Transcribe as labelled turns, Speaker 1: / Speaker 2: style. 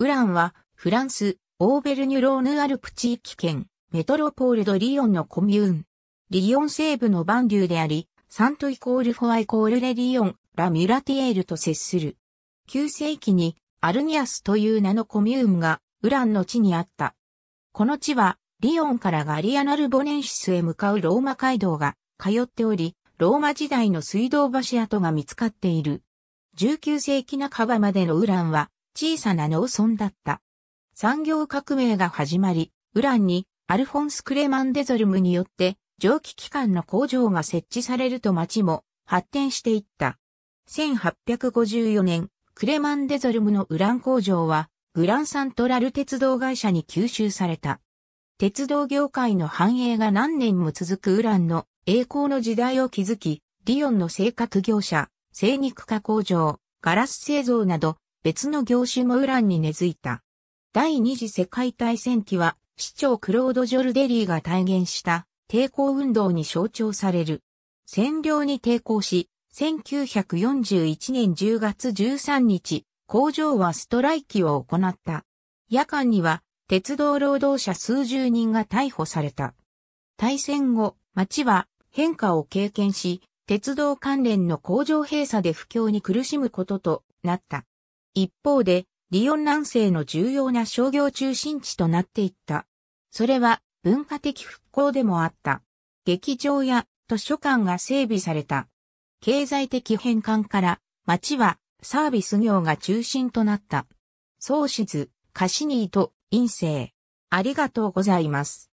Speaker 1: ウランは、フランス、オーベルニュローヌ・アルプ地域圏、メトロポールド・リヨンのコ
Speaker 2: ミューン。リヨン西部のバンリューであり、サントイコールフォアイコールレリヨン、ラ・ミュラティエールと接する。9世紀に、アルニアスという名のコミューンが、ウランの地にあった。この地は、リヨンからガリアナルボネンシスへ向かうローマ街道が通っており、ローマ時代の水道橋跡が見つかっている。19世紀半ばまでのウランは、小さな農村だった。産業革命が始まり、ウランにアルフォンス・クレマンデゾルムによって蒸気機関の工場が設置されると町も発展していった。1854年、クレマンデゾルムのウラン工場はグランサントラル鉄道会社に吸収された。鉄道業界の繁栄が何年も続くウランの栄光の時代を築き、リヨンの生活業者、精肉加工場、ガラス製造など別の業種もウランに根付いた。第二次世界大戦期は、市長クロード・ジョルデリーが体現した抵抗運動に象徴される。占領に抵抗し、1941年10月13日、工場はストライキを行った。夜間には、鉄道労働者数十人が逮捕された。大戦後、町は変化を経験し、鉄道関連の工場閉鎖で不況に苦しむこととなった。一方で、リヨン南西の重要な商業中心地となっていった。それは文化的復興でもあった。劇場や図書館が整備された。経済的変換から町はサービス業が中心となった。創始図、カ
Speaker 1: シニーと陰性。ありがとうございます。